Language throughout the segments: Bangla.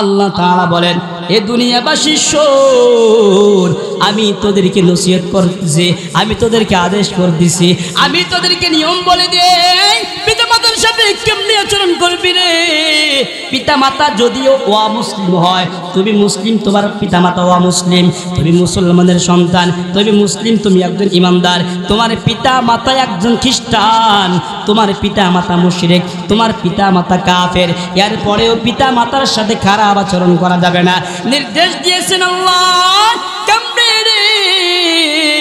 আল্লাহ তাআলা বলেন এ দুনিয়াবাসী শোন আমি তোদেরকে নসিহত করতেছি আমি তোদেরকে আদেশ করে দিছি আমি তোদেরকে নিয়ম বলে দেই পিতামাতা সাথে কেমনি আচরণ করবি রে পিতা মাতা যদিও ওয়া মুসলিম হয় তুমি মুসলিম তোমার পিতা মাতা ওয়া মুসলিম তুমি মুসলমানের সন্তান তুমি মুসলিম তুমি একজন ইমানদার তোমার পিতা মাতা একজন খ্রিস্টান তোমার পিতা মাতা মুশরিক তোমার পিতা মাতা কাফের এর পরেও পিতা মাতার সাথে খারাপ আচরণ করা যাবে না নির্দেশ দিয়েছেন আল্লাহ কেমনি রে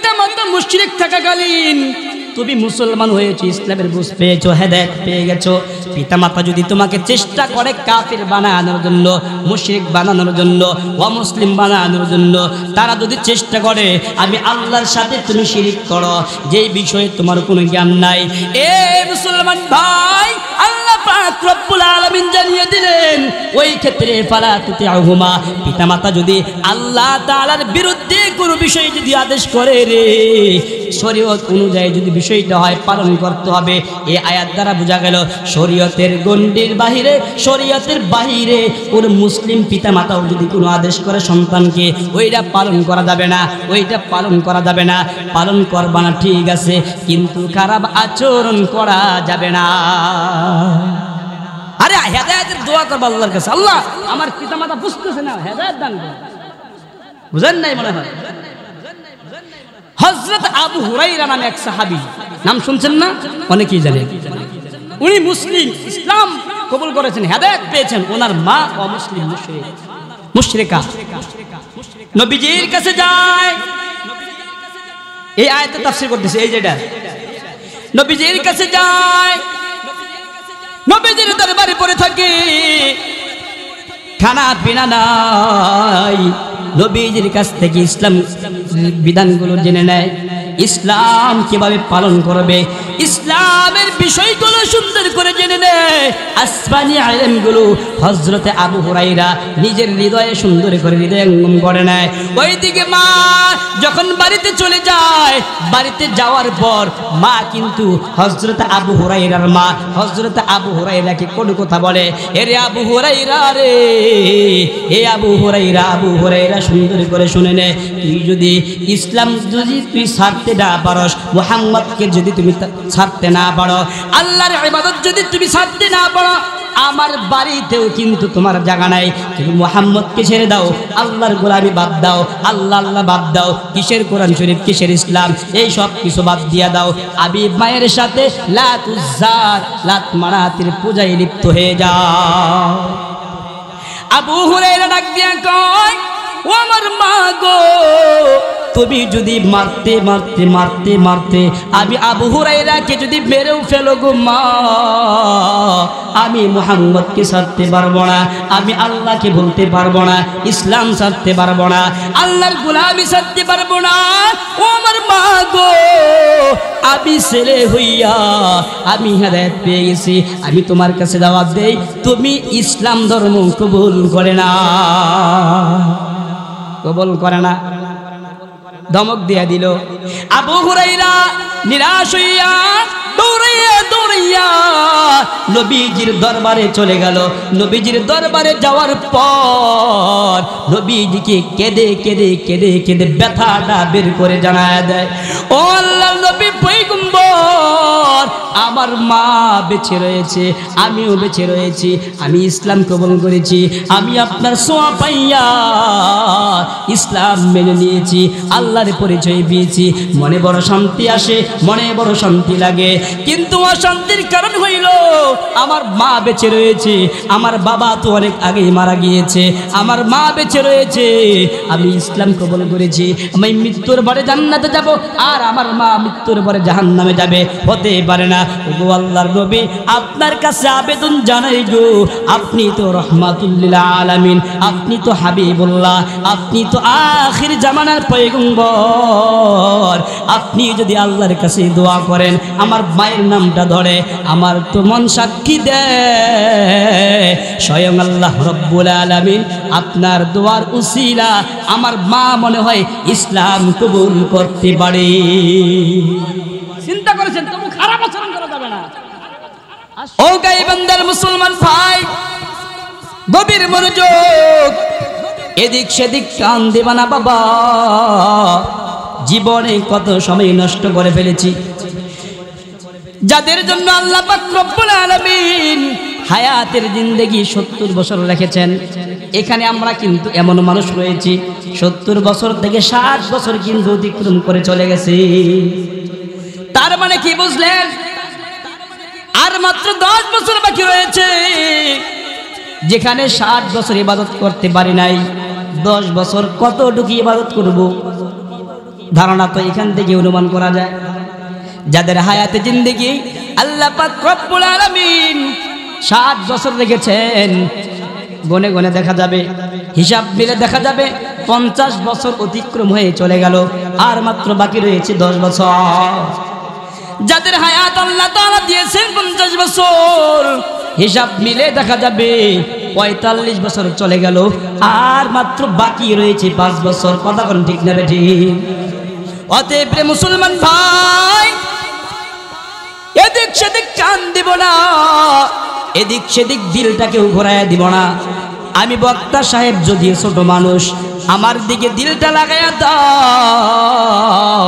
পিতা পিতামাতা মুশরিক থাকাকালীন তুমি মুসলমান হয়েছো ইসলামের বুঝ পেয়েছো হেদায়ত পেয়ে গেছো পিতা মাতা যদি তোমাকে চেষ্টা করে কাফের বানানোর জন্য মুশরিক বানানোর জন্য অমুসলিম বানানোর জন্য তারা যদি চেষ্টা করে আমি আল্লাহর সাথে তুমি শিরিক করো যেই বিষয়ে তোমার কোনো জ্ঞান নাই এ মুসলমান ভাই আল্লাহ ওই ক্ষেত্রে যদি আল্লাহ বিরুদ্ধে কোনো যদি আদেশ করে রে অনুযায়ী যদি বিষয়টা হয় পালন করতে হবে এ দ্বারা গেল শরীয়তের গন্ডির বাহিরে শরীয়তের বাহিরে ওর মুসলিম পিতা মাতাও যদি কোনো আদেশ করে সন্তানকে ওইটা পালন করা যাবে না ওইটা পালন করা যাবে না পালন করবা না ঠিক আছে কিন্তু খারাপ আচরণ করা যাবে না আরে হেদায়তের দোয়া করবো আল্লাহর কাছে আল্লাহ আমার মাতা বুঝতেছে না হেদায়ত দান বুঝেন নাই মনে হয় হজরত আবু হুরাইরা নামে এক সাহাবি নাম শুনছেন না অনেকেই জানে উনি মুসলিম ইসলাম কবুল করেছেন হেদায়ত পেয়েছেন ওনার মা মুসলিম মুশরিক মুশরিকা নবীজির কাছে যায় এই আয়াতে তাফসীর করতেছে এই যেটা নবীজির কাছে যায় নবীজির দরবারে পড়ে থাকি খানা পিনা নাই নবীজির কাছ থেকে ইসলাম বিধানগুলো জেনে নেয় ইসলাম কিভাবে পালন করবে ইসলামের বিষয়গুলো সুন্দর করে জেনে নেয় আসমানি আলেমগুলো হজরতে আবু হুরাইরা নিজের হৃদয়ে সুন্দর করে হৃদয়ে করে নেয় ওইদিকে মা যখন বাড়িতে চলে যায় বাড়িতে যাওয়ার পর মা কিন্তু হজরত আবু হুরাইরার মা হজরত আবু হুরাইরাকে কোন কথা বলে এরে আবু হুরাইরা রে এ আবু হুরাইরা আবু হুরাইরা সুন্দর করে শুনে নে তুই যদি ইসলাম যদি তুই ছাড়তে না পারস মোহাম্মদকে যদি তুমি ছাড়তে না পারো আল্লাহ আমার ইবাদত যদি তুমি সারতে না পারো আমার বাড়িতেও কিন্তু তোমার জায়গা নাই তুমি মোহাম্মদকে ছেড়ে দাও আল্লাহর গোলামি বাদ দাও আল্লাহ আল্লাহ বাদ দাও কিসের কোরআন শরীফ কিসের ইসলাম এই সব কিছু বাদ দিয়া দাও আবি মায়ের সাথে লাত উজ্জার লাত মারাতির পূজায় লিপ্ত হয়ে যাও আবু হুরাইরা ডাক দিয়া কয় ও আমার মা গো তুমি যদি মারতে মারতে মারতে মারতে আমি আবু হুরাইরাকে যদি মেরেও ফেলো গো মা আমি মোহাম্মদকে সারতে পারবো না আমি আল্লাহকে বলতে পারবো না ইসলাম সারতে পারবো না আল্লাহর গুলামি সারতে পারবো না ও আমার মা গো আমি ছেলে হইয়া আমি হাদায়াত পেয়ে গেছি আমি তোমার কাছে দাওয়াত দেই তুমি ইসলাম ধর্ম কবুল করে না কবুল করে না ধমক দিয়া দিল আবু হুরাইরা নিরাশ হইয়া দৌড়াইয়া দৌড়াইয়া নবীজির দরবারে চলে গেল নবীজির দরবারে যাওয়ার পর নবীজিকে কেঁদে কেঁদে কেঁদে কেঁদে ব্যথাটা বের করে জানায় দেয় ও আল্লাহ নবী বৈগম্বর আমার মা বেছে রয়েছে আমিও বেছে রয়েছি আমি ইসলাম কবল করেছি আমি আপনার সোয়া পাইয়া ইসলাম মেনে নিয়েছি আল্লাহর পরিচয় পেয়েছি মনে বড় শান্তি আসে মনে বড় শান্তি লাগে কিন্তু অশান্তির কারণ হইল আমার মা বেঁচে রয়েছে আমার বাবা তো অনেক আগেই মারা গিয়েছে আমার মা বেঁচে রয়েছে আমি ইসলাম কবল করেছি আমি মৃত্যুর পরে জান্নাতে যাব আর আমার মা মৃত্যুর পরে জাহান নামে যাবে হতে পারে না গো আল্লাহর নবী আপনার কাছে আবেদন জানাই গো আপনি তো রহমাতুল্লিলা আলামিন আপনি তো হাবিবুল্লাহ আপনি তো আখির জামানার পয়গম্বর আপনি যদি আল্লাহর কাছে দোয়া করেন আমার মায়ের নামটা ধরে আমার তো মন সাক্ষী দে স্বয়ং আল্লাহ রব্বুল আলমিন আপনার দোয়ার উসিলা আমার মা মনে হয় ইসলাম কবুল করতে পারে চিন্তা করেছেন তবু খারাপ আচরণ করা যাবে না ও মুসলমান ভাই গভীর মনোযোগ এদিক সেদিক টান দেবানা বাবা জীবনে কত সময় নষ্ট করে ফেলেছি যাদের জন্য আল্লাহ রব্বুল আলামিন হায়াতের জিন্দেগি সত্তর বছর রেখেছেন এখানে আমরা কিন্তু এমন মানুষ রয়েছি সত্তর বছর থেকে ষাট বছর কিন্তু অতিক্রম করে চলে গেছি তার মানে কি বুঝলেন আর মাত্র দশ বছর বাকি রয়েছে যেখানে ষাট বছর ইবাদত করতে পারি নাই দশ বছর কতটুকু ইবাদত করব ধারণা তো এখান থেকে অনুমান করা যায় যাদের হায়াতে জিন্দিগি আল্লাহ পাক রব্বুল আলামিন ষাট বছর রেখেছেন গনে গনে দেখা যাবে হিসাব মিলে দেখা যাবে পঞ্চাশ বছর অতিক্রম হয়ে চলে গেল আর মাত্র বাকি রয়েছে দশ বছর যাদের হায়াত আল্লাহ তারা দিয়েছেন পঞ্চাশ বছর হিসাব মিলে দেখা যাবে পঁয়তাল্লিশ বছর চলে গেল আর মাত্র বাকি রয়েছে পাঁচ বছর কথা ঠিক না ঠিক অতএব মুসলমান ভাই এদিক সেদিক টান দিব না এদিক সেদিক দিলটাকেও ঘোরাইয়া দিব না আমি বক্তা সাহেব যদিও ছোট মানুষ আমার দিকে দিলটা লাগাইয়া দাও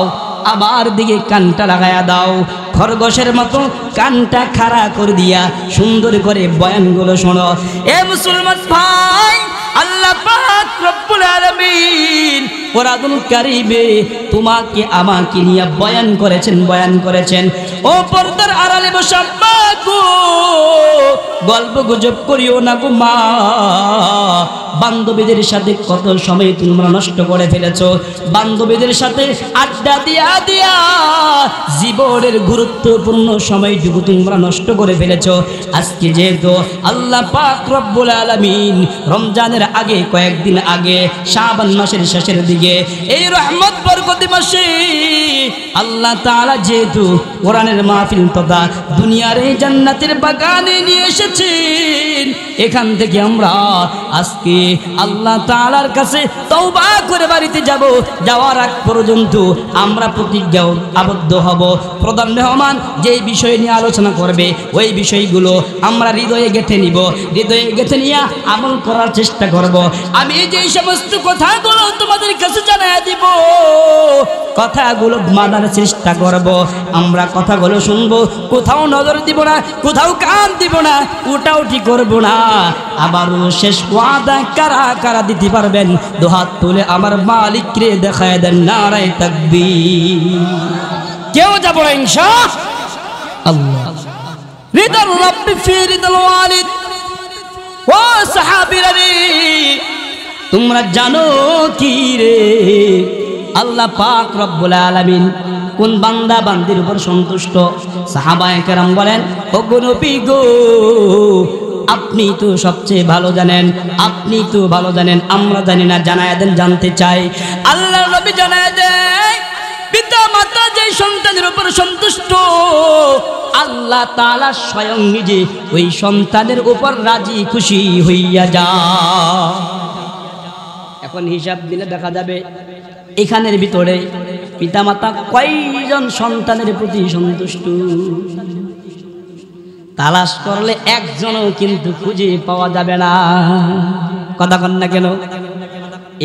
আমার দিকে কানটা লাগাইয়া দাও খরগোশের মতো কানটা খাড়া করে দিয়া সুন্দর করে বয়ানগুলো শোনো এ মুসলমান ভাই আল্লাহ পাক রব্বুল আলামিন কোরআনুল কারিমে তোমাকে আমাকে নিয়ে বয়ান করেছেন বয়ান করেছেন ও পর্দার আলে বসাম গল্প গুজব করিও না গো মা বান্ধবীদের সাথে কত সময় তোমরা নষ্ট করে ফেলেছ বান্ধবীদের সাথে আড্ডা দিয়া দিয়া জীবনের গুরুত্বপূর্ণ সময়টুকু তোমরা নষ্ট করে ফেলেছ আজকে যেহেতু আল্লাহ পাক রব্বুল আলামিন রমজানের আগে কয়েকদিন আগে শাবান মাসের শেষের দিকে এই রহমত বরকতি মাসে আল্লাহ তাআলা যেহেতু কোরআনের মাহফিল তথা দুনিয়ার এই জান্নাতের বাগানে নিয়ে এসেছেন এখান থেকে আমরা আজকে আল্লাহ তালার কাছে তৌবা করে বাড়িতে যাব যাওয়ার আগ পর্যন্ত আমরা প্রতিজ্ঞা আবদ্ধ হব প্রধান রহমান যেই বিষয় নিয়ে আলোচনা করবে ওই বিষয়গুলো আমরা হৃদয়ে গেঁথে নিব হৃদয়ে গেঁথে নিয়ে আমল করার চেষ্টা করব আমি যেই সমস্ত কথাগুলো তোমাদের কাছে জানাই দিব কথাগুলো মানার চেষ্টা করব আমরা কথাগুলো শুনবো কোথাও নজর দিব না কোথাও কান দিব না উটাউটি করব না আবারও শেষ ওয়াদা কারা কারা দিতে পারবেন হাত তুলে আমার রে দেখায় দেন নারাই থাকবি কেউ যাব না ইনশা আল্লাহ ও তোমরা জানো কি রে আল্লাহ পাক রব্বুল আলামিন কোন বান্দা বান্দির উপর সন্তুষ্ট সাহাবায়ে কেরাম বলেন ওগো গো আপনি তো সবচেয়ে ভালো জানেন আপনি তো ভালো জানেন আমরা জানি না জানায় দেন জানতে চাই আল্লাহ নবী জানায় দেয় পিতা মাতা যে সন্তানের উপর সন্তুষ্ট আল্লাহ তাআলা স্বয়ং নিজে ওই সন্তানের উপর রাজি খুশি হইয়া যা এখন হিসাব দিলে দেখা যাবে এখানের ভিতরে পিতামাতা কয়জন সন্তানের প্রতি সন্তুষ্ট তালাশ করলে একজনও কিন্তু খুঁজে পাওয়া যাবে না কথা কন না কেন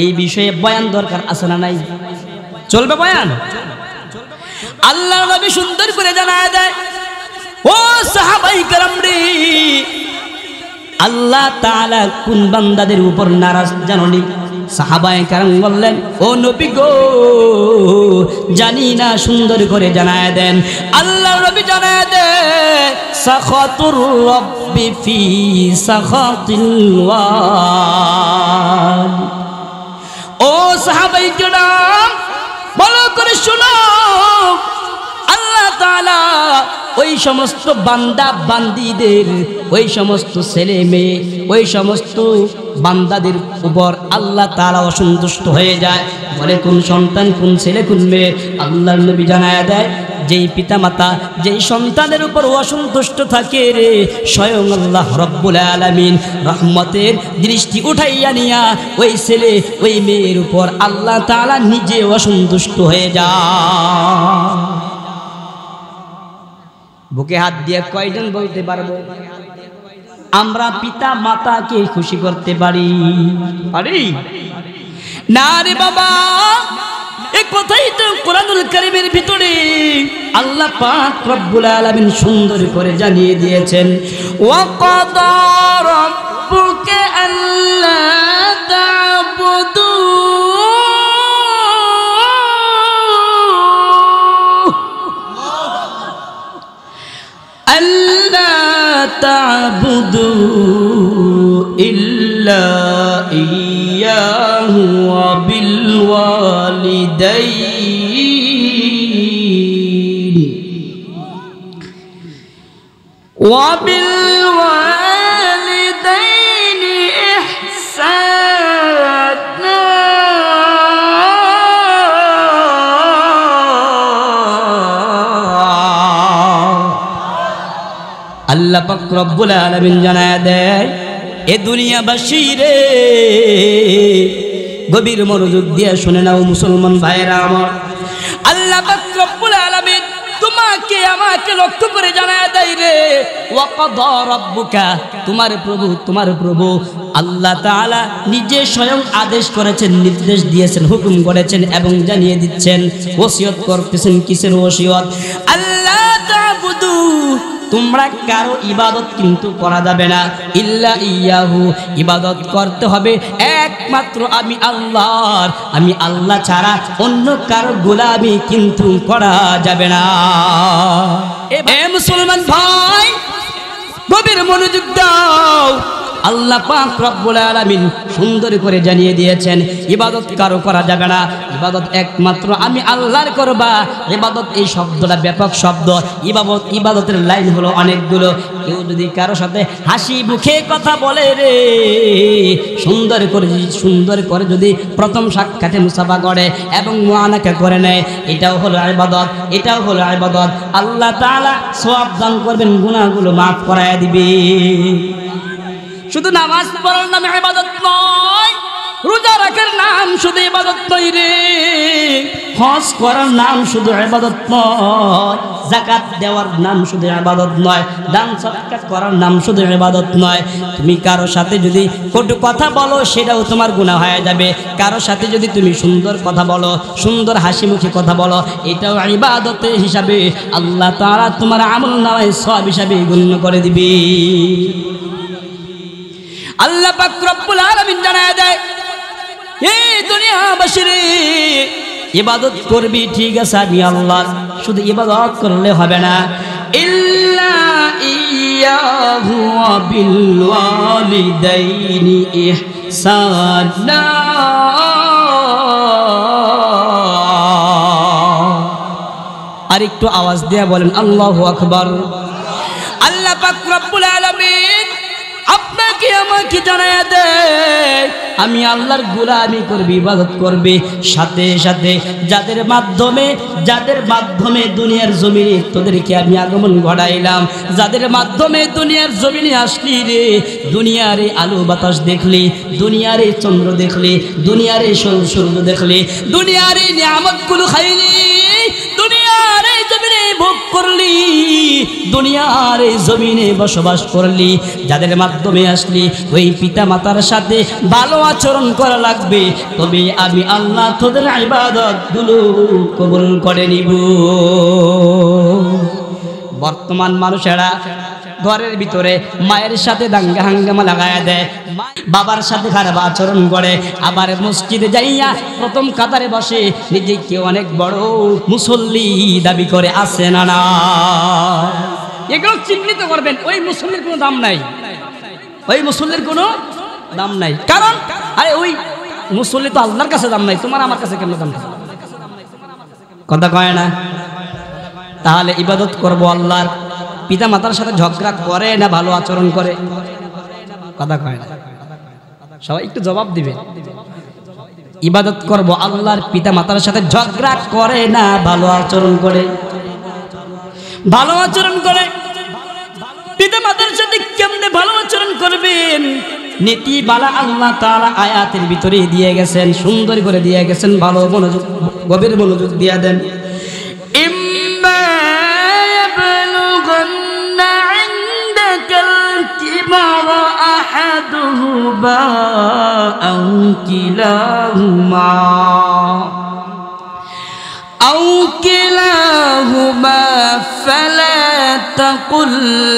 এই বিষয়ে বয়ান দরকার আছে না নাই চলবে বয়ান আল্লাহ নবী সুন্দর করে জানা দেয় ও সাহাবাই কালাম রে আল্লাহ তাআলা কোন বান্দাদের উপর নারাজ জাননি সাহাবায় কারণ বললেন ও নবী গো জানি না সুন্দর করে জানায় দেন আল্লাহ নবী জানায় দেন সাখাতুর রব্বি ফি সাখাতিল ও সাহাবাই কেরাম বলো করে শুনো আল্লাহ তাআলা ওই সমস্ত বান্দা বান্দিদের ওই সমস্ত ছেলে মেয়ে ওই সমস্ত বান্দাদের উপর আল্লাহ তারা অসন্তুষ্ট হয়ে যায় বলে কোন সন্তান কোন ছেলে কোন মেয়ে আল্লাহ নবী জানায় দেয় যেই পিতামাতা যেই সন্তানের উপর অসন্তুষ্ট থাকে রে স্বয়ং আল্লাহ রব্বুল আলমিন রহমতের দৃষ্টি উঠাইয়া নিয়া ওই ছেলে ওই মেয়ের উপর আল্লাহ তালা নিজে অসন্তুষ্ট হয়ে যায় বুকে হাত দিয়ে কয়জন বলতে পারবো আমরা পিতা মাতাকে খুশি করতে পারি না রে বাবা এক কথাই তো কোরআনুল করিমের ভিতরে আল্লাহ পাক রব্বুল আলামিন সুন্দর করে জানিয়ে দিয়েছেন ওয়াকাদা রাব্বুকা আল্লাহ তা'বুদু ألا تعبدوا إلا إياه وبالوالدين وبال আল্লাহ পাক রব্বুল আলামিন জানায় দেয় এ দুনিয়াবাসী রে গভীর মনোযোগ দিয়ে শুনে নাও মুসলমান ভাইরা আমার আল্লাহ পাক রব্বুল আলামিন তোমাকে আমাকে লক্ষ্য করে জানায় দেয় রে ওয়াকাদা রব্বুকা তোমার প্রভু তোমার প্রভু আল্লাহ তাআলা নিজে স্বয়ং আদেশ করেছেন নির্দেশ দিয়েছেন হুকুম করেছেন এবং জানিয়ে দিচ্ছেন ওসিয়ত করতেছেন কিসের ওসিয়ত আল্লাহ তাআবুদু তোমরা কারো ইবাদত কিন্তু করা যাবে না ইল্লা ইয়াহু ইবাদত করতে হবে একমাত্র আমি আল্লাহর আমি আল্লাহ ছাড়া অন্য কারো গোলামি কিন্তু করা যাবে না এ মুসলমান ভাই গভীর মনোযোগ দাও আল্লাহ পাক রব্বুল আলামিন সুন্দর করে জানিয়ে দিয়েছেন ইবাদত কারো করা যাবে না ইবাদত একমাত্র আমি আল্লাহর করবা ইবাদত এই শব্দটা ব্যাপক শব্দ ইবাদত ইবাদতের লাইন হলো অনেকগুলো কেউ যদি কারো সাথে হাসি মুখে কথা বলে রে সুন্দর করে সুন্দর করে যদি প্রথম সাক্ষাতে মুসাফা করে এবং মোয়ানাকে করে নেয় এটাও হলো আইবাদত এটাও হলো আইবাদত আল্লাহ তাআলা সওয়াব দান করবেন গুনাহগুলো মাফ করায় দিবে শুধু নামাজ পড়ার নামে ইবাদত নয় রোজা রাখার নাম শুধু ইবাদত নয় রে হজ করার নাম শুধু ইবাদত নয় জাকাত দেওয়ার নাম শুধু ইবাদত নয় দান সৎকার করার নাম শুধু ইবাদত নয় তুমি কারো সাথে যদি কটু কথা বলো সেটাও তোমার গুণা হয়ে যাবে কারো সাথে যদি তুমি সুন্দর কথা বলো সুন্দর হাসি মুখে কথা বলো এটাও ইবাদত হিসাবে আল্লাহ তারা তোমার আমল নামায় সব হিসাবে গণ্য করে দিবে আল্লাহ পাকুল আলমিন আলামিন জানায় দেয় এই ইবাদত করবি ঠিক আছে আমি আল্লাহ শুধু ইবাদত করলে হবে না আর একটু আওয়াজ দেয়া বলেন আল্লাহ আকবর আল্লাহ পাকুল আলমী আপনাকে আমাকে জানাইয়া দেয় আমি আল্লাহর গুলামি করবি ইবাদত করবে সাথে সাথে যাদের মাধ্যমে যাদের মাধ্যমে দুনিয়ার জমিনে তোদেরকে আমি আগমন ঘটাইলাম যাদের মাধ্যমে দুনিয়ার জমিনে আসলি রে দুনিয়ারে আলো বাতাস দেখলি দুনিয়ারে চন্দ্র দেখলি দুনিয়ারে এই সূর্য দেখলি দুনিয়ারে নিয়ামতগুলো খাইলি দুনিয়ার এই জমিনে ভোগ করলি দুনিয়ার এই জমিনে বসবাস করলি যাদের মাধ্যমে আসলি ওই পিতা মাতার সাথে ভালো আচরণ করা লাগবে তবে আমি আল্লাহ তোদের ইবাদত গুলো কবুল করে নিব বর্তমান মানুষেরা ঘরের ভিতরে মায়ের সাথে দাঙ্গা হাঙ্গামা লাগায় দেয় বাবার সাথে খারাপ আচরণ করে আবার মসজিদে যাইয়া প্রথম কাতারে বসে নিজেকে অনেক বড় মুসল্লি দাবি করে আসে না না এগুলো চিহ্নিত করবেন ওই মুসল্লির কোনো দাম নাই ওই মুসল্লির কোনো দাম নাই কারণ আরে ওই মুসল্লি তো আল্লাহর কাছে দাম নাই তোমার আমার কাছে কেন দাম কথা কয় না তাহলে ইবাদত করবো আল্লাহর পিতা মাতার সাথে ঝগড়া করে না ভালো আচরণ করে কথা কয় না সবাই একটু জবাব দিবে ইবাদত করব আল্লাহর পিতা মাতার সাথে ঝগড়া করে না ভালো আচরণ করে ভালো আচরণ করে পিতা মাতার সাথে কেমনে ভালো আচরণ করবেন বালা আল্লাহ তালা আয়াতের ভিতরে দিয়ে গেছেন সুন্দর করে দিয়ে গেছেন ভালো মনোযোগ গভীর মনোযোগ দিয়ে দেন أكبر أحدهما أو كلاهما أو كلاهما فلا تقل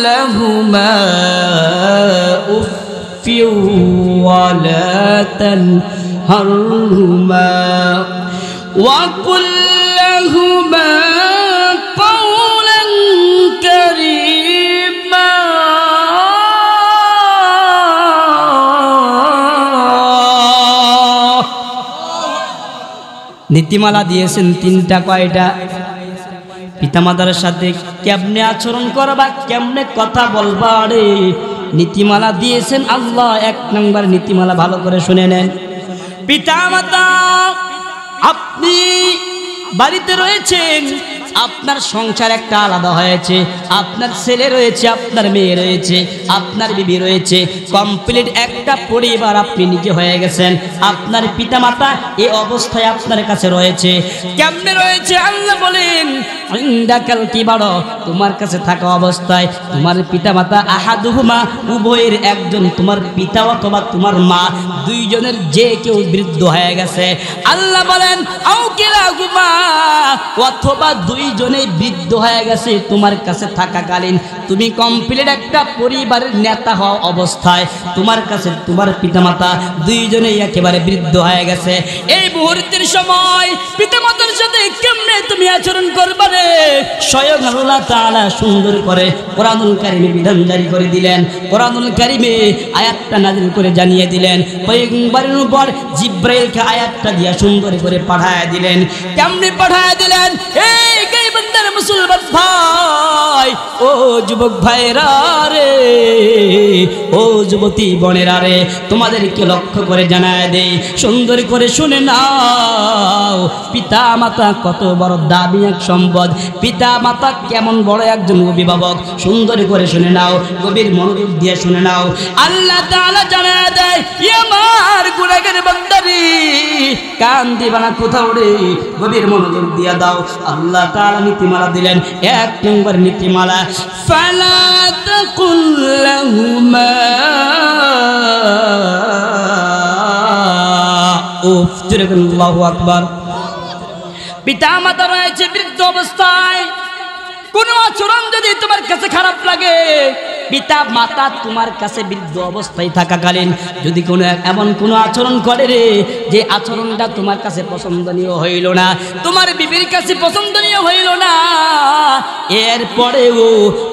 لهما أف ولا تنهرهما وقل لهما নীতিমালা দিয়েছেন তিনটা কয়টা পিতামাতার সাথে কেমনে আচরণ করবা কেমনে কথা বলবা রে নীতিমালা দিয়েছেন আল্লাহ এক নম্বর নীতিমালা ভালো করে শুনে নেন পিতামাতা আপনি বাড়িতে রয়েছেন আপনার সংসার একটা আলাদা হয়েছে আপনার ছেলে রয়েছে আপনার মেয়ে রয়েছে আপনার বিবি রয়েছে কমপ্লিট একটা পরিবার আপনি নিজে হয়ে গেছেন আপনার পিতামাতা এই অবস্থায় আপনার কাছে রয়েছে কেমনে রয়েছে আল্লাহ বলেন ইন্দাকাল কি বাড়ো তোমার কাছে থাকা অবস্থায় তোমার পিতা পিতামাতা আহাদুহুমা উভয়ের একজন তোমার পিতা অথবা তোমার মা দুইজনের যে কেউ বৃদ্ধ হয়ে গেছে আল্লাহ বলেন অথবা দুইজনেই বৃদ্ধ হয়ে গেছে তোমার কাছে থাকাকালীন তুমি কমপ্লিট একটা পরিবারের নেতা হওয়া অবস্থায় তোমার কাছে তোমার পিতামাতা দুইজনেই একেবারে বৃদ্ধ হয়ে গেছে এই মুহূর্তের সময় পিতামাতার সাথে কেমনে তুমি আচরণ করবারে স্বয়ং আল্লাহ তাআলা সুন্দর করে কোরআনুল কারিমে বিধান জারি করে দিলেন কোরআনুল কারিমে আয়াতটা নাজিল করে জানিয়ে দিলেন পয়গম্বরের উপর জিব্রাইলকে আয়াতটা দিয়ে সুন্দর করে পাঠায় দিলেন কেমনে পাঠায় দিলেন এই মুসলমান ভাই ও যুবক ভাইরা রে ও যুবতী বোনেরা রে তোমাদেরকে লক্ষ্য করে জানায় দেই সুন্দর করে শুনে নাও পিতা মাতা কত বড় দামি এক সম্পদ পিতা মাতা কেমন বড় একজন অভিভাবক সুন্দর করে শুনে নাও গভীর মনোযোগ দিয়ে শুনে নাও আল্লাহ তালা জানায় দেয় আমার গুনাহের বান্দারি কান দিবানা কোথাও রে গভীর মনোযোগ দিয়ে দাও আল্লাহ তাআলা নীতিমালা দিলেন এক নম্বর নীতিমালা ফালা তাকুল্লাহুমা উফ আকবার পিতা মাতা রয়েছে বৃদ্ধ অবস্থায় কোন আচরণ যদি তোমার কাছে খারাপ লাগে পিতা মাতা তোমার কাছে বৃদ্ধ অবস্থায় থাকাকালীন যদি কোনো এমন কোনো আচরণ করে রে যে আচরণটা তোমার কাছে পছন্দনীয় হইল না তোমার বিবির কাছে পছন্দনীয় হইল না এরপরেও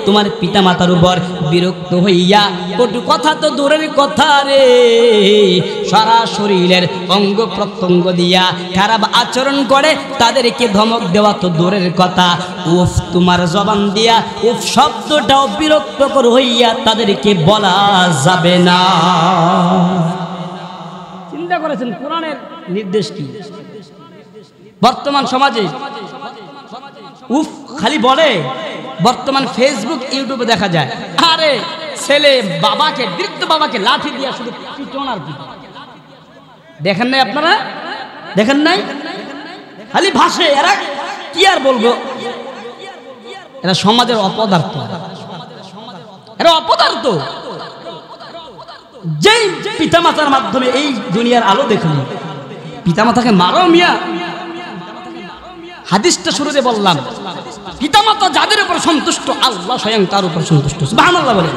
তোমার পিতা মাতার উপর বিরক্ত হইয়া কটু কথা তো দূরের কথা রে সারা শরীরের অঙ্গ প্রত্যঙ্গ দিয়া খারাপ আচরণ করে তাদেরকে ধমক দেওয়া তো দূরের কথা উফ তোমার জবান দিয়া উপ শব্দটাও বিরক্তকর হইয়া তাদেরকে বলা যাবে না চিন্তা করেছেন কোরআনের নির্দেশ কি বর্তমান সমাজে উফ খালি বলে বর্তমান ফেসবুক ইউটিউবে দেখা যায় আরে ছেলে বাবাকে বৃদ্ধ বাবাকে লাঠি দিয়া শুধু পিটন আর দেখেন নাই আপনারা দেখেন নাই খালি ভাষে এরা কি আর বলবো এরা সমাজের অপদার্থ এরা অপদার্থ যেই পিতামাতার মাধ্যমে এই দুনিয়ার আলো দেখুন পিতামাতাকে মারো মিয়া হাদিসটা শুরুতে বললাম পিতামাতা যাদের উপর সন্তুষ্ট আল্লাহ স্বয়ং তার উপর সন্তুষ্ট বাহানাল্লাহ বলেন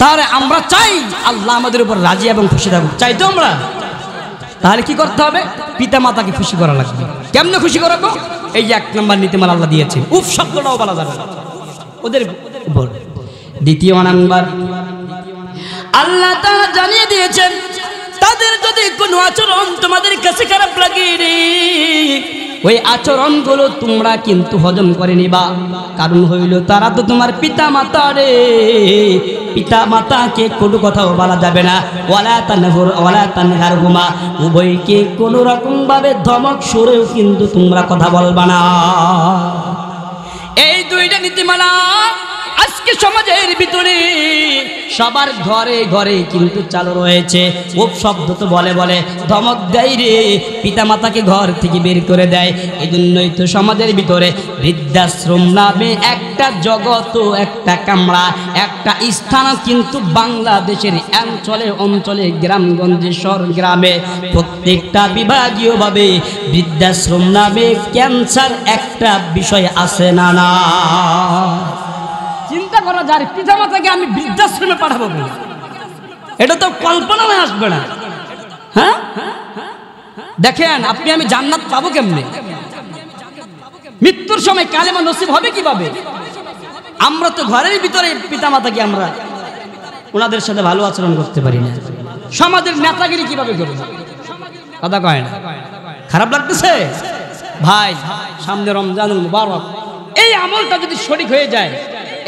তাহলে আমরা চাই আল্লাহ আমাদের উপর রাজি এবং খুশি থাকুক চাই তো আমরা তাহলে কি করতে হবে পিতা মাতাকে খুশি করা লাগবে কেমনে খুশি করাবো এই যে এক নম্বর নীতিমাল আল্লাহ দিয়েছে উফ শব্দটাও বলা যাবে ওদের দ্বিতীয় নাম্বার আল্লাহ তারা জানিয়ে দিয়েছেন তাদের যদি কোনো আচরণ তোমাদের কাছে খারাপ লাগে ওই আচরণগুলো তোমরা কিন্তু হজম করে নিবা কারণ হইল তারা তো তোমার পিতা মাতা রে পিতা মাতাকে কোনো কথাও বলা যাবে না ওয়ালা তানহর ওয়ালা তানহার হুমা উভয়কে কোনো রকমভাবে ধমক সরেও কিন্তু তোমরা কথা বলবা না এই দুইটা নীতিমালা আজকে সমাজের ভিতরে সবার ঘরে ঘরে কিন্তু চালু রয়েছে ও শব্দ তো বলে বলে ধমক দেয় রে মাতাকে ঘর থেকে বের করে দেয় এজন্যই তো সমাজের ভিতরে বৃদ্ধাশ্রম নামে একটা জগৎ একটা কামড়া একটা স্থান কিন্তু বাংলাদেশের অঞ্চলে অঞ্চলে গ্রামগঞ্জে শহর গ্রামে প্রত্যেকটা বিভাগীয়ভাবে বৃদ্ধাশ্রম নামে ক্যান্সার একটা বিষয় আছে না না চিন্তা করা যার মাতাকে আমি বৃদ্ধাশ্রমে পাঠাবো এটা তো কল্পনায় আসবে না হ্যাঁ দেখেন আপনি আমি জান্নাত পাবো কেমনে মৃত্যুর সময় কালেমা নসিব হবে কিভাবে আমরা তো ঘরের ভিতরে পিতামাতাকে আমরা ওনাদের সাথে ভালো আচরণ করতে পারি না সমাজের নেতাগিরি কিভাবে করব কথা কয় না খারাপ লাগতেছে ভাই সামনে রমজানুল মুবারক এই আমলটা যদি সঠিক হয়ে যায়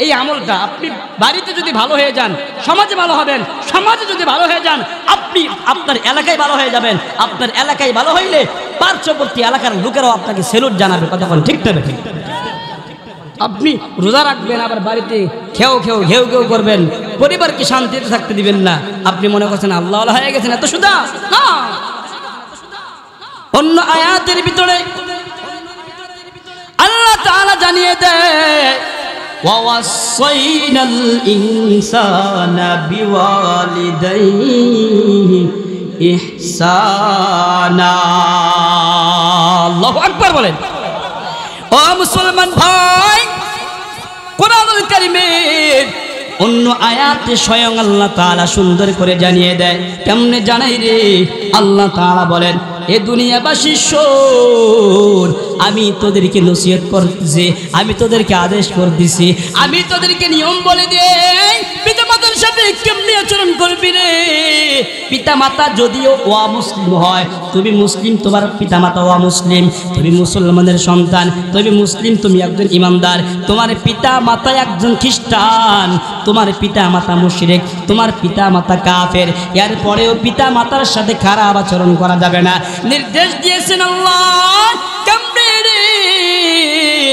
এই আমলটা আপনি বাড়িতে যদি ভালো হয়ে যান সমাজে ভালো হবেন সমাজে যদি ভালো হয়ে যান আপনি আপনার এলাকায় ভালো হয়ে যাবেন আপনার এলাকায় ভালো হইলে পার্শ্ববর্তী এলাকার লোকেরাও আপনাকে সেলুট জানাবে কতক্ষণ ঠিক থাকবে ঠিক আপনি রোজা রাখবেন আবার বাড়িতে খেয়েও খেয়েও ঘেউ ঘেউ করবেন পরিবারকে শান্তিতে থাকতে দিবেন না আপনি মনে করছেন আল্লাহ হয়ে গেছেন এত সুদা অন্য আয়াতের ভিতরে আল্লাহ তাআলা জানিয়ে দেয় ووصينا الإنسان بوالديه إحسانا الله أكبر বলেন ও মুসলমান ভাই কোরআনুল কারীমের অন্য আয়াতে স্বয়ং আল্লাহ তাআলা সুন্দর করে জানিয়ে দেয় কেমনে জানাই রে আল্লাহ তাআলা বলেন এ দুনিয়াবাসী শোন আমি তোদেরকে নসিহত করতেছি আমি তোদেরকে আদেশ করতেছি আমি তোদেরকে নিয়ম বলে দিই পিতা মাতার সাথে কেমনি আচরণ করবি রে পিতামাতা যদিও ওয়া মুসলিম হয় তুমি মুসলিম তোমার পিতামাতা ওয়া মুসলিম তুমি মুসলমানের সন্তান তুমি মুসলিম তুমি একজন ইমানদার তোমার পিতা মাতা একজন খ্রিস্টান তোমার পিতা মাতা মুশরেক তোমার পিতা মাতা কাফের এরপরেও পিতা মাতার সাথে খারাপ আচরণ করা যাবে না নির্দেশ দিয়েছেন আল্লাহ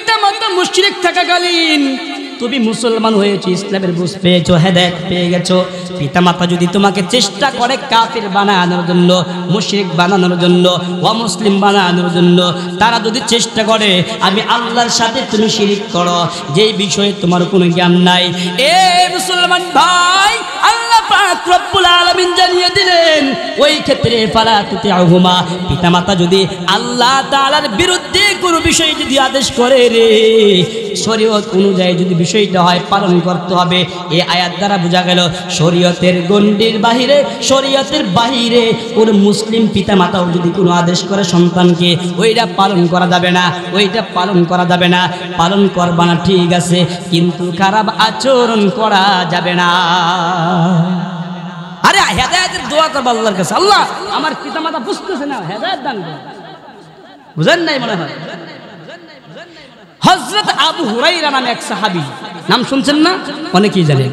পিতা মাতা মুশ্রিক থাকাকালীন তুমি মুসলমান হয়েছো ইসলামের বুঝ পেয়েছো হেদায়ত পেয়ে গেছো পিতামাতা যদি তোমাকে চেষ্টা করে কাফের বানানোর জন্য মুশ্রিক বানানোর জন্য অমুসলিম বানানোর জন্য তারা যদি চেষ্টা করে আমি আল্লাহর সাথে তুমি শিরিক করো যে বিষয়ে তোমার কোনো জ্ঞান নাই এ মুসলমান ভাই আল্লাহ পাক রব্বুল আলামিন জানিয়ে দিলেন ওই ক্ষেত্রে ফালা তুতিআহুমা পিতামাতা যদি আল্লাহ তাআলার বিরুদ্ধে কোনো বিষয় যদি আদেশ করে রে শরীয়ত অনুযায়ী যদি বিষয়টা হয় পালন করতে হবে এ আয়াত দ্বারা বোঝা গেল শরীয়তের গণ্ডির বাহিরে শরীয়তের বাহিরে কোন মুসলিম পিতা মাতাও যদি কোনো আদেশ করে সন্তানকে ওইটা পালন করা যাবে না ওইটা পালন করা যাবে না পালন করবা না ঠিক আছে কিন্তু খারাপ আচরণ করা যাবে না আরে হেদায়তের দোয়া করবো আল্লাহর কাছে আল্লাহ আমার পিতা মাতা বুঝতেছে না হেদায়ত দান বুঝেন নাই মনে হয় হজরত আবু হুরাইরা নামে এক সাহাবি নাম শুনছেন না অনেকেই জানেন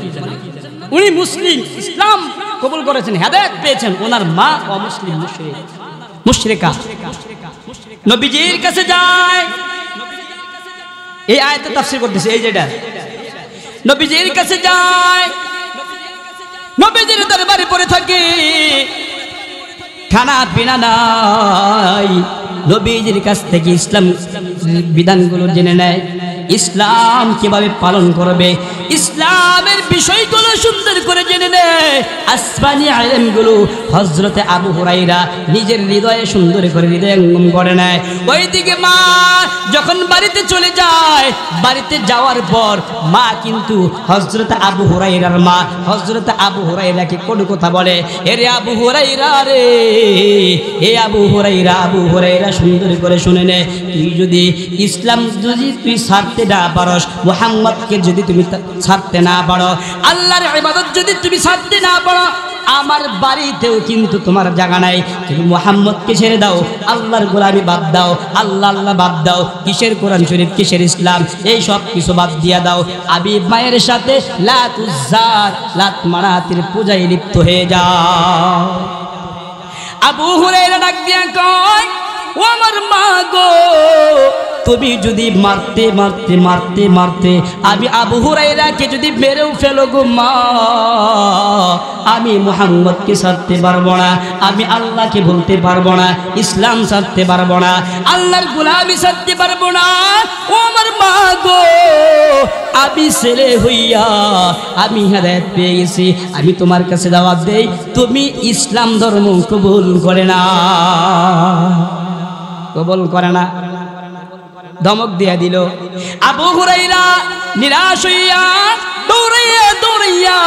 উনি মুসলিম ইসলাম কবুল করেছেন হেদায়ত পেয়েছেন ওনার মা অমুসলিম মুশরিক মুশরিকা নবীজির কাছে যায় এই আয়াতে তাফসীর করতেছে এই যেটা নবীজির কাছে যায় নবীজির দরবারে পড়ে থাকে খানা পিনা নাই নবীজির কাছ থেকে ইসলাম বিধানগুলো জেনে নেয় ইসলাম কিভাবে পালন করবে ইসলামের বিষয়গুলো সুন্দর করে জেনে নেয়গুলো হজরতে আবু হুরাইরা নিজের হৃদয়ে সুন্দর করে হৃদয়ঙ্গম করে নেয় ওইদিকে মা যখন বাড়িতে চলে যায় বাড়িতে যাওয়ার পর মা কিন্তু হজরত আবু হরাইরার মা হজরত আবু হরাইরাকে কোন কথা বলে এরে আবু হরাইরা রে এ আবু হরাইরা আবু হরাইরা সুন্দর করে শুনে নে তুই যদি ইসলাম যদি তুই সার্ক ছাড়তে না পারস মোহাম্মদকে যদি তুমি ছাড়তে না পারো আল্লাহর ইবাদত যদি তুমি ছাড়তে না পারো আমার বাড়িতেও কিন্তু তোমার জায়গা নাই তুমি মোহাম্মদকে ছেড়ে দাও আল্লাহর গোলামি বাদ দাও আল্লাহ আল্লাহ বাদ দাও কিসের কোরআন শরীফ কিসের ইসলাম এই সব কিছু বাদ দিয়া দাও আবি মায়ের সাথে লাত উজ্জার লাত মারাতির পূজায় লিপ্ত হয়ে যাও আবু হুরাইরা ডাক দিয়া কয় ও আমার মা গো তুমি যদি মারতে মারতে মারতে মারতে আমি আবু হুরাইরাকে যদি মেরেও ফেলো গো মা আমি মোহাম্মদকে সারতে পারবো না আমি আল্লাহকে বলতে পারবো না ইসলাম সারতে পারবো না আল্লাহর গুলামি সারতে পারবো না ও আমার মা গো আমি ছেলে হইয়া আমি হেদায়ত পেয়ে গেছি আমি তোমার কাছে দাওয়াত দেই তুমি ইসলাম ধর্ম কবুল করে না কবুল করে না ধমক দিয়া দিল আবু হুরাইরা নিরাশ হইয়া দৌড়াইয়া দৌড়াইয়া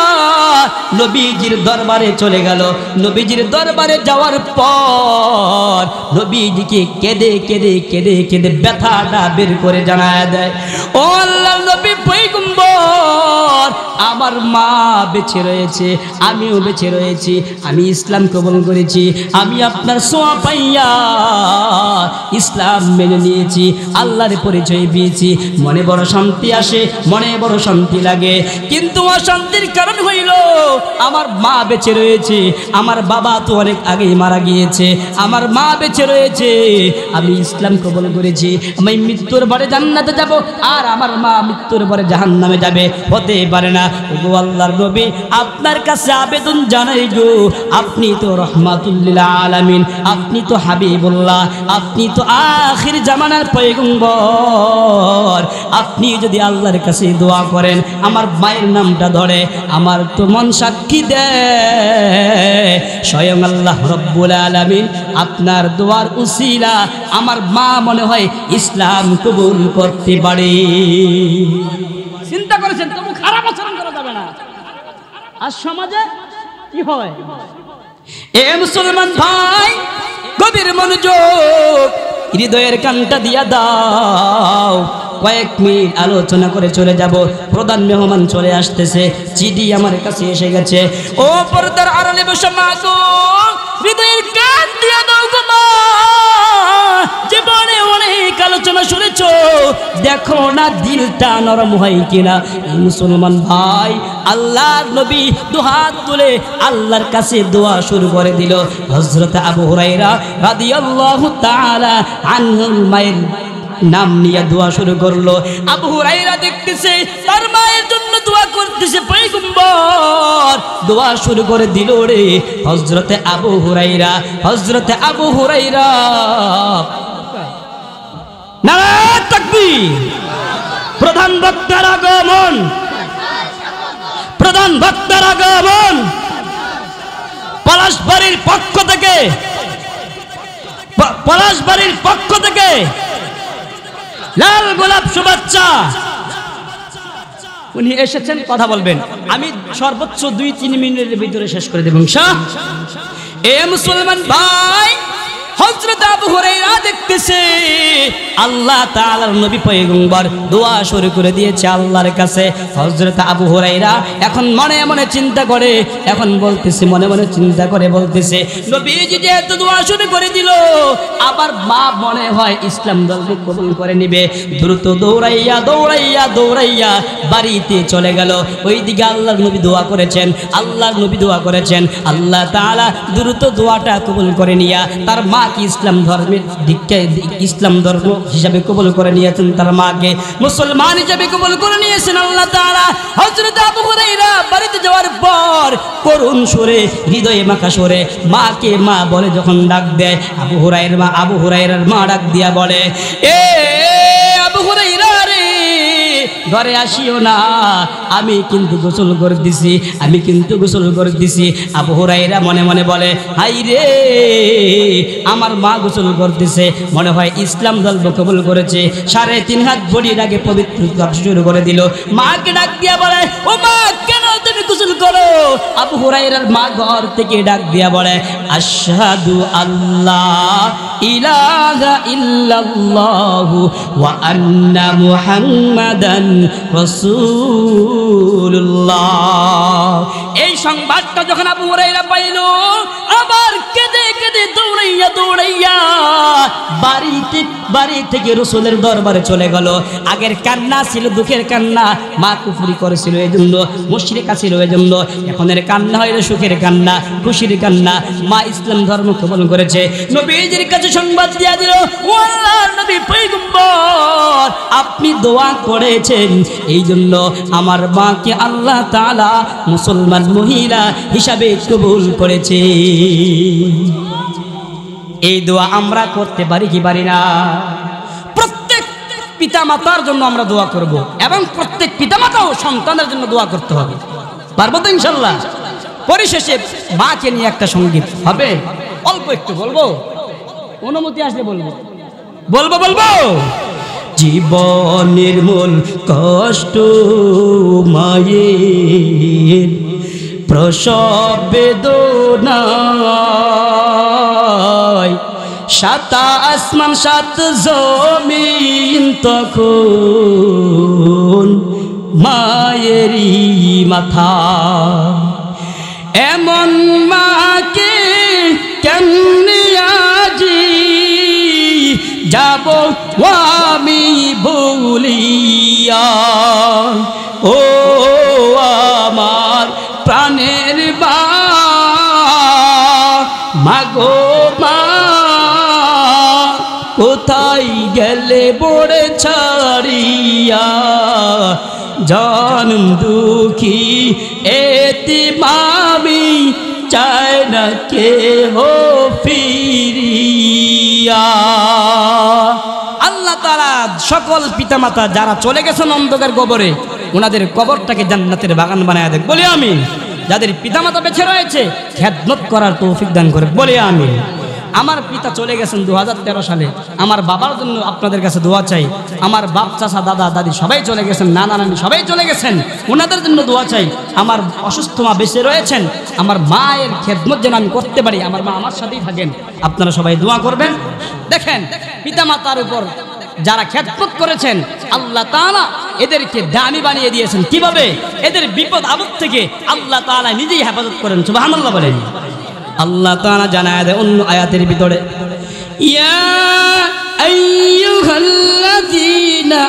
নবীজির দরবারে চলে গেল নবীজির দরবারে যাওয়ার পর নবীজিকে কেঁদে কেঁদে কেঁদে কেঁদে ব্যথাটা বের করে জানায় দেয় ও আল্লাহ নবী বৈগম্বর আমার মা বেঁচে রয়েছে আমিও বেঁচে রয়েছি আমি ইসলাম কবল করেছি আমি আপনার সোয়া পাইয়া ইসলাম মেনে নিয়েছি আল্লাহর পরিচয় পেয়েছি মনে বড় শান্তি আসে মনে বড় শান্তি লাগে কিন্তু অশান্তির কারণ হইল আমার মা বেঁচে রয়েছে আমার বাবা তো অনেক আগেই মারা গিয়েছে আমার মা বেঁচে রয়েছে আমি ইসলাম কবল করেছি আমি মৃত্যুর পরে জান্নাতে যাব আর আমার মা মৃত্যুর পরে জাহান নামে যাবে হতে পারে না আল্লাহর নবী আপনার কাছে আবেদন জানাই গো আপনি তো রহমাতুল্লিলা আলামিন আপনি তো হাবিবুল্লাহ আপনি তো আখির জামানার পয়গম্বর আপনি যদি আল্লাহর কাছে দোয়া করেন আমার মায়ের নামটা ধরে আমার তো মন সাক্ষী দে স্বয়ং আল্লাহ রব্বুল আলামিন আপনার দোয়ার উসিলা আমার মা মনে হয় ইসলাম কবুল করতে পারে চিন্তা করেছেন আচরণ করা যাবে না আর সমাজে কি হয় এ মুসলমান ভাই গভীর মনোযোগ হৃদয়ের কানটা দিয়া দাও কয়েক মিনিট আলোচনা করে চলে যাব প্রধান মেহমান চলে আসতেছে চিঠি আমার কাছে এসে গেছে ও পর্দার আড়ালে বসে মা হৃদয়ের কান দিয়া দাও গো মা দেখো না দিলটা নরম হয় কিনা মুসলমান ভাই আল্লাহর নবী দুহাত তুলে আল্লাহর কাছে দোয়া শুরু করে দিল হজরত আবু হুরাইরা রাদিয়াল্লাহু তাআলা আনহুল মায়ের নাম নিয়ে দোয়া শুরু করলো আবু হুরাইরা দেখতেছে তার মায়ের জন্য দোয়া করতেছে পয়গম্বর দোয়া শুরু করে দিল রে হজরতে আবু হুরাইরা হজরতে আবু হুরাইরা প্রধান বক্তার আগমন প্রধান বক্তার আগমন পলাশবাড়ির পক্ষ থেকে পলাশবাড়ির পক্ষ থেকে লাল গোলাপ শুভেচ্ছা উনি এসেছেন কথা বলবেন আমি সর্বোচ্চ দুই তিন মিনিটের ভিতরে শেষ করে দেব এ মুসলমান ভাই হজরত আবু হুরাইরা দেখতেছে আল্লাহ তাআলার নবী পয়গম্বর দোয়া শুরু করে দিয়েছে আল্লাহর কাছে হজরত আবু হুরাইরা এখন মনে মনে চিন্তা করে এখন বলতেছে মনে মনে চিন্তা করে বলতেছে নবীজি এত দোয়া শুরু করে দিল আবার মা মনে হয় ইসলাম দলকে কবুল করে নিবে দ্রুত দৌড়াইয়া দৌড়াইয়া দৌড়াইয়া বাড়িতে চলে গেল ওইদিকে আল্লাহর নবী দোয়া করেছেন আল্লাহর নবী দোয়া করেছেন আল্লাহ তাআলা দ্রুত দোয়াটা কবুল করে নিয়া তার মা মাকে ইসলাম ধর্মের দিককে ইসলাম ধর্ম হিসাবে কবল করে নিয়েছেন তার মাকে মুসলমান হিসাবে কবল করে নিয়েছেন আল্লাহ তারা হজরত আবু হুরাইরা বাড়িতে যাওয়ার পর করুণ সুরে হৃদয়ে মাখা সুরে মাকে মা বলে যখন ডাক দেয় আবু হুরাইর মা আবু হুরাইরার মা ডাক দিয়া বলে এ আবু হুরাইরা রে ঘরে আসিও না আমি কিন্তু গোসল করে দিছি আমি কিন্তু গোসল করে দিছি আবু মনে মনে বলে হাই রে আমার মা গোসল দিছে মনে হয় ইসলাম দল কবল করেছে সাড়ে তিন হাত বড়ির আগে পবিত্র শুরু করে দিল মাকে ডাক দিয়া বলে ও মা কেন তুমি গোসল করো আবু মা ঘর থেকে ডাক দিয়া বলে আশাদু আল্লাহ ইলাহা ইল্লাল্লাহু ওয়া আন্না মুহাম্মাদান রাসূলুল্লাহ এই সংবাদটা যখন আবু হুরায়রা পাইল আবার কেঁদে কেঁদে দৌড়াইয়া দৌড়াইয়া বাড়িতে বাড়ি থেকে রসুলের দরবারে চলে গেল আগের কান্না ছিল দুঃখের কান্না মা কুফুরি করেছিল এই জন্য মুশ্রিকা ছিল এই জন্য এখনের কান্না হইল সুখের কান্না খুশির কান্না মা ইসলাম ধর্ম কবল করেছে নবীজির কাছে সংবাদ দিয়া দিল আপনি দোয়া করেছেন এই জন্য আমার মাকে আল্লাহ তালা মুসলমান মহিলা হিসাবে কবুল করেছে এই দোয়া আমরা করতে পারি কি পারি না প্রত্যেক পিতা মাতার জন্য আমরা দোয়া করব এবং প্রত্যেক পিতামাতাও সন্তানের জন্য দোয়া করতে হবে পারবো তো ইনশাল্লাহ পরিশেষে মাকে নিয়ে একটা সঙ্গীত হবে অল্প একটু বলবো অনুমতি আসলে বলবো বলবো বলবো জীবনের মূল কষ্ট মায়ের প্রসব বেদনা সাতা আসমান সাত জমিন তখন মায়েরই মাথা এমন মাকে কেমনি আজি যাব আমি ভুলিয়া ও দিয়া জান দুঃখী এতি মামি চায় না কে হো ফিরিয়া আল্লাহ তারা সকল পিতামাতা যারা চলে গেছেন অন্ধকার গোবরে ওনাদের কবরটাকে জান্নাতের বাগান বানায় দেখ বলি আমি যাদের পিতামাতা বেছে রয়েছে খেদমত করার তৌফিক দান করে বলি আমি আমার পিতা চলে গেছেন দু সালে আমার বাবার জন্য আপনাদের কাছে দোয়া চাই আমার বাপ চাষা দাদা দাদি সবাই চলে গেছেন নানা নানি সবাই চলে গেছেন ওনাদের জন্য দোয়া চাই আমার অসুস্থ মা বেঁচে রয়েছেন আমার মায়ের খেদমত যেন আমি করতে পারি আমার মা আমার সাথেই থাকেন আপনারা সবাই দোয়া করবেন দেখেন পিতা মাতার উপর যারা খেদমত করেছেন আল্লাহ তালা এদেরকে দামি বানিয়ে দিয়েছেন কিভাবে এদের বিপদ আবদ থেকে আল্লাহ তালা নিজেই হেফাজত করেন শুভ আনন্দ বলেন আল্লাহ তারা জানায় দেয় অন্য আয়াতের ভিতরে ইয়া আইয়ুহাল্লাযীনা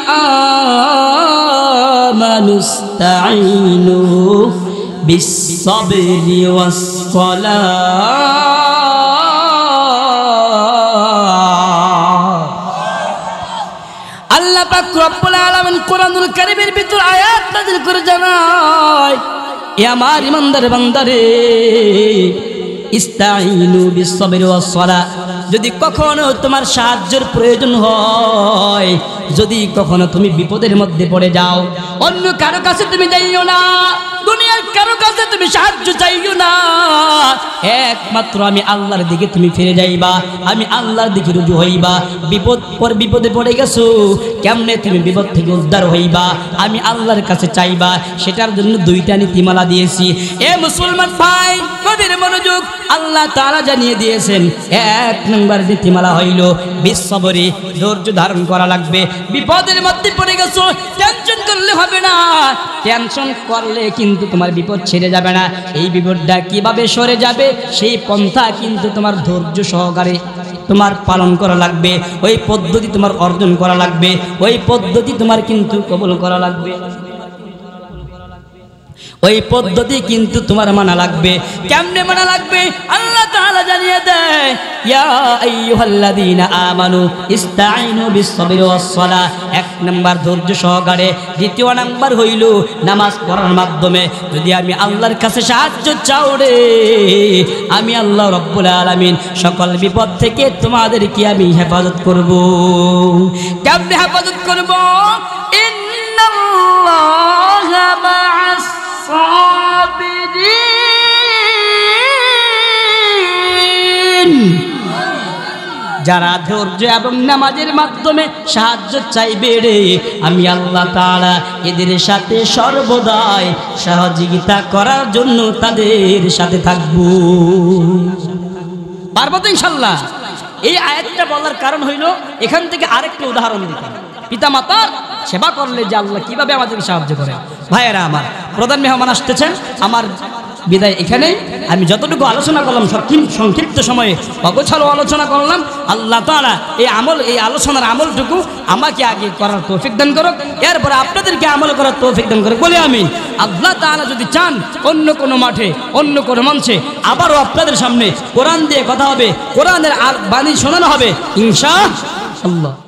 কোরআনুল কারীমের ভিতর আয়াত নাযিল করে জানায় এ আমার ইমানদার বান্দারে যদি কখনো তোমার সাহায্যের প্রয়োজন হয় যদি কখনো তুমি বিপদের মধ্যে পড়ে যাও অন্য কারো কাছে তুমি যাইও না দুনিয়ার কারো কাছে তুমি সাহায্য চাইও না একমাত্র আমি আল্লাহর দিকে তুমি ফিরে যাইবা আমি আল্লাহর দিকে রুজু হইবা বিপদ পর বিপদে পড়ে গেছো কেমনে তুমি বিপদ থেকে উদ্ধার হইবা আমি আল্লাহর কাছে চাইবা সেটার জন্য দুইটা নীতিমালা দিয়েছি এ মুসলমান ভাই কবির মনোযোগ আল্লাহ তারা জানিয়ে দিয়েছেন এক নম্বর নীতিমালা হইল বিশ্বরী ধৈর্য ধারণ করা লাগবে বিপদের মধ্যে পড়ে গেছো টেনশন করলে হবে না টেনশন করলে কিন্তু তোমার বিপদ ছেড়ে যাবে না এই বিপদটা কিভাবে সরে যাবে সেই পন্থা কিন্তু তোমার ধৈর্য সহকারে তোমার পালন করা লাগবে ওই পদ্ধতি তোমার অর্জন করা লাগবে ওই পদ্ধতি তোমার কিন্তু কবল করা লাগবে ওই পদ্ধতি কিন্তু তোমার মানা লাগবে কেমনে মানা লাগবে আল্লাহ তাআলা জানিয়ে দেয় ইয়া আইয়ুহাল্লাযীনা আমানু ইস্তাইনু বিসসাবির ওয়াসসালাহ এক নাম্বার ধৈর্য সহকারে দ্বিতীয় নাম্বার হইল নামাজ পড়ার মাধ্যমে যদি আমি আল্লাহর কাছে সাহায্য চাও রে আমি আল্লাহ রব্বুল আলামিন সকল বিপদ থেকে তোমাদের কি আমি হেফাজত করব কেমনে হেফাজত করব ইন্নাল্লাহ যারা ধৈর্য এবং নামাজের মাধ্যমে সাহায্য চাইবে রে আমি আল্লাহ তারা এদের সাথে সর্বদাই সহযোগিতা করার জন্য তাদের সাথে থাকব পার্বত তো ইনশাল্লাহ এই আয়াতটা বলার কারণ হইল এখান থেকে আরেকটা উদাহরণ দিতে পিতা মাতার সেবা করলে যে আল্লাহ কিভাবে আমাদেরকে সাহায্য করে ভাইয়েরা আমার প্রধান মেহমান আসতেছেন আমার বিদায় এখানেই আমি যতটুকু আলোচনা করলাম সব সংক্ষিপ্ত সময়ে অগোছালো আলোচনা করলাম আল্লাহ তালা এই আমল এই আলোচনার আমলটুকু আমাকে আগে করার তৌফিক দান করুক এরপরে আপনাদেরকে আমল করার তৌফিক দান করুক বলে আমি আল্লাহ তালা যদি চান অন্য কোনো মাঠে অন্য কোনো মঞ্চে আবারও আপনাদের সামনে কোরআন দিয়ে কথা হবে কোরআনের আর বাণী শোনানো হবে ইনশা আল্লাহ